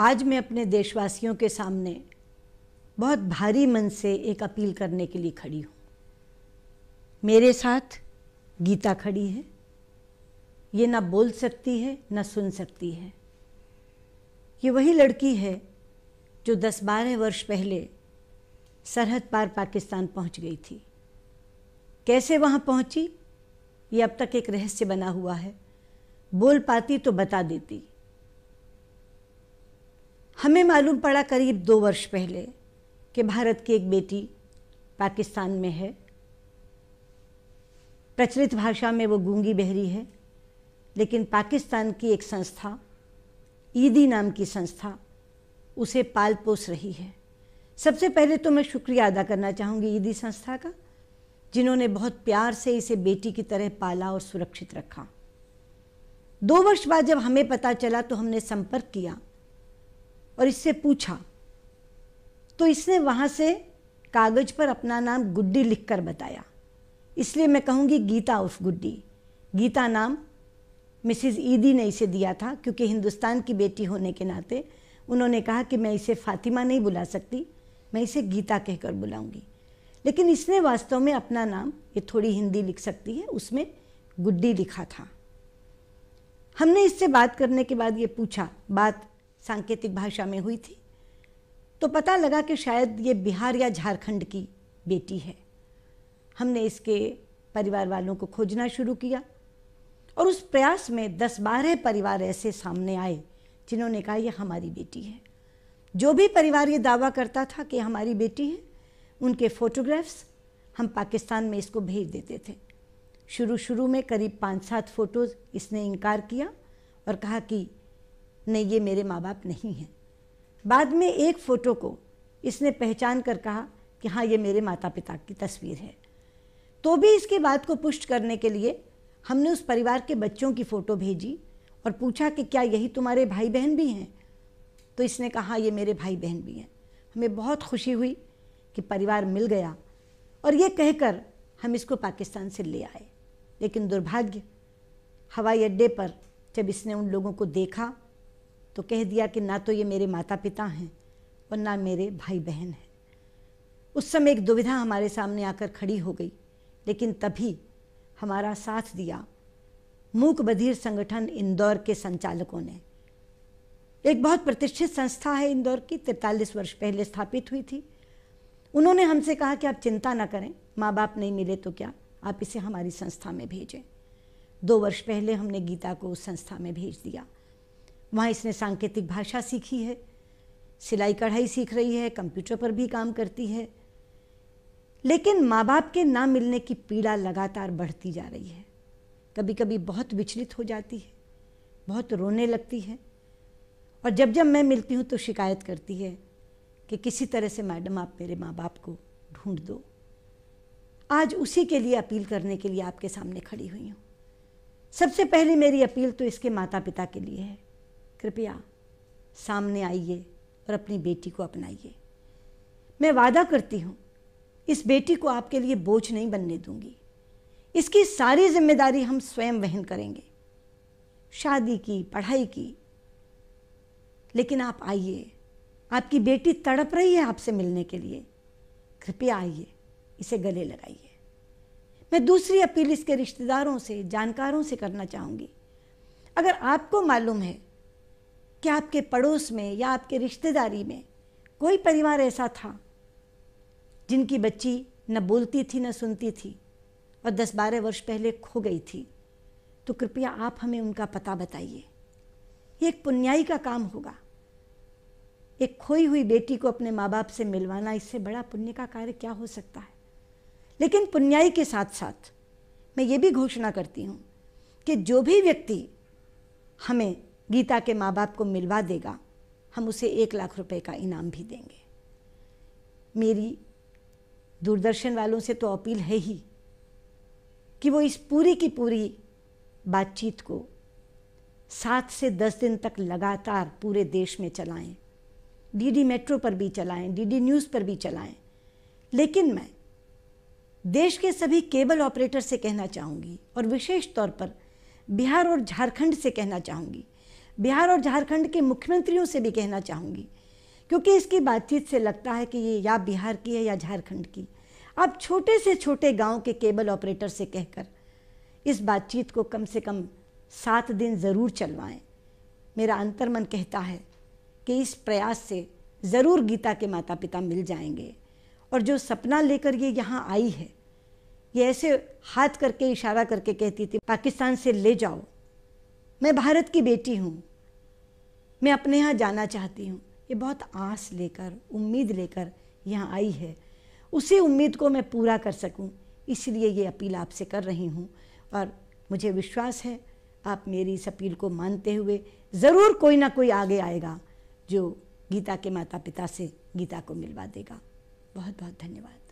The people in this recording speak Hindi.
आज मैं अपने देशवासियों के सामने बहुत भारी मन से एक अपील करने के लिए खड़ी हूँ मेरे साथ गीता खड़ी है ये ना बोल सकती है ना सुन सकती है ये वही लड़की है जो 10-12 वर्ष पहले सरहद पार पाकिस्तान पहुंच गई थी कैसे वहां पहुंची ये अब तक एक रहस्य बना हुआ है बोल पाती तो बता देती हमें मालूम पड़ा करीब दो वर्ष पहले कि भारत की एक बेटी पाकिस्तान में है प्रचलित भाषा में वो गूंगी बहरी है लेकिन पाकिस्तान की एक संस्था ईदी नाम की संस्था उसे पाल पोस रही है सबसे पहले तो मैं शुक्रिया अदा करना चाहूँगी ईदी संस्था का जिन्होंने बहुत प्यार से इसे बेटी की तरह पाला और सुरक्षित रखा दो वर्ष बाद जब हमें पता चला तो हमने संपर्क किया और इससे पूछा तो इसने वहाँ से कागज़ पर अपना नाम गुड्डी लिखकर बताया इसलिए मैं कहूँगी गीता उफ गुड्डी गीता नाम मिसिज ईदी ने इसे दिया था क्योंकि हिंदुस्तान की बेटी होने के नाते उन्होंने कहा कि मैं इसे फातिमा नहीं बुला सकती मैं इसे गीता कहकर बुलाऊंगी लेकिन इसने वास्तव में अपना नाम ये थोड़ी हिंदी लिख सकती है उसमें गुड्डी लिखा था हमने इससे बात करने के बाद ये पूछा बात सांकेतिक भाषा में हुई थी तो पता लगा कि शायद ये बिहार या झारखंड की बेटी है हमने इसके परिवार वालों को खोजना शुरू किया और उस प्रयास में दस बारह परिवार ऐसे सामने आए जिन्होंने कहा यह हमारी बेटी है जो भी परिवार ये दावा करता था कि हमारी बेटी है उनके फ़ोटोग्राफ्स हम पाकिस्तान में इसको भेज देते थे शुरू शुरू में करीब पाँच सात फ़ोटोज़ इसने इनकार किया और कहा कि नहीं ये मेरे माँ बाप नहीं हैं बाद में एक फ़ोटो को इसने पहचान कर कहा कि हाँ ये मेरे माता पिता की तस्वीर है तो भी इसके बात को पुष्ट करने के लिए हमने उस परिवार के बच्चों की फ़ोटो भेजी और पूछा कि क्या यही तुम्हारे भाई बहन भी हैं तो इसने कहा हाँ, ये मेरे भाई बहन भी हैं हमें बहुत खुशी हुई कि परिवार मिल गया और ये कहकर हम इसको पाकिस्तान से ले आए लेकिन दुर्भाग्य हवाई अड्डे पर जब इसने उन लोगों को देखा तो कह दिया कि ना तो ये मेरे माता पिता हैं और ना मेरे भाई बहन हैं उस समय एक दुविधा हमारे सामने आकर खड़ी हो गई लेकिन तभी हमारा साथ दिया मूक बधिर संगठन इंदौर के संचालकों ने एक बहुत प्रतिष्ठित संस्था है इंदौर की तिरतालीस वर्ष पहले स्थापित हुई थी उन्होंने हमसे कहा कि आप चिंता ना करें माँ बाप नहीं मिले तो क्या आप इसे हमारी संस्था में भेजें दो वर्ष पहले हमने गीता को उस संस्था में भेज दिया वहाँ इसने सांकेतिक भाषा सीखी है सिलाई कढ़ाई सीख रही है कंप्यूटर पर भी काम करती है लेकिन माँ बाप के ना मिलने की पीड़ा लगातार बढ़ती जा रही है कभी कभी बहुत विचलित हो जाती है बहुत रोने लगती है और जब जब मैं मिलती हूँ तो शिकायत करती है कि किसी तरह से मैडम आप मेरे माँ बाप को ढूंढ दो आज उसी के लिए अपील करने के लिए आपके सामने खड़ी हुई हूँ सबसे पहले मेरी अपील तो इसके माता पिता के लिए है कृपया सामने आइए और अपनी बेटी को अपनाइए मैं वादा करती हूँ इस बेटी को आपके लिए बोझ नहीं बनने दूंगी इसकी सारी जिम्मेदारी हम स्वयं वहन करेंगे शादी की पढ़ाई की लेकिन आप आइए आपकी बेटी तड़प रही है आपसे मिलने के लिए कृपया आइए इसे गले लगाइए मैं दूसरी अपील इसके रिश्तेदारों से जानकारों से करना चाहूँगी अगर आपको मालूम है क्या आपके पड़ोस में या आपके रिश्तेदारी में कोई परिवार ऐसा था जिनकी बच्ची न बोलती थी न सुनती थी और 10-12 वर्ष पहले खो गई थी तो कृपया आप हमें उनका पता बताइए ये एक पुण्याई का काम होगा एक खोई हुई बेटी को अपने माँ बाप से मिलवाना इससे बड़ा पुण्य का कार्य क्या हो सकता है लेकिन पुण्याई के साथ साथ मैं ये भी घोषणा करती हूँ कि जो भी व्यक्ति हमें गीता के माँ बाप को मिलवा देगा हम उसे एक लाख रुपए का इनाम भी देंगे मेरी दूरदर्शन वालों से तो अपील है ही कि वो इस पूरी की पूरी बातचीत को सात से दस दिन तक लगातार पूरे देश में चलाएं डीडी मेट्रो पर भी चलाएं डीडी न्यूज़ पर भी चलाएं लेकिन मैं देश के सभी केबल ऑपरेटर से कहना चाहूँगी और विशेष तौर पर बिहार और झारखंड से कहना चाहूँगी बिहार और झारखंड के मुख्यमंत्रियों से भी कहना चाहूँगी क्योंकि इसकी बातचीत से लगता है कि ये या बिहार की है या झारखंड की आप छोटे से छोटे गांव के केबल ऑपरेटर से कहकर इस बातचीत को कम से कम सात दिन ज़रूर चलवाएं मेरा अंतर्मन कहता है कि इस प्रयास से ज़रूर गीता के माता पिता मिल जाएंगे और जो सपना लेकर ये यहाँ आई है ये ऐसे हाथ करके इशारा करके कहती थी पाकिस्तान से ले जाओ मैं भारत की बेटी हूँ मैं अपने यहाँ जाना चाहती हूँ ये बहुत आस लेकर उम्मीद लेकर यहाँ आई है उसी उम्मीद को मैं पूरा कर सकूँ इसलिए ये अपील आपसे कर रही हूँ और मुझे विश्वास है आप मेरी इस अपील को मानते हुए ज़रूर कोई ना कोई आगे आएगा जो गीता के माता पिता से गीता को मिलवा देगा बहुत बहुत धन्यवाद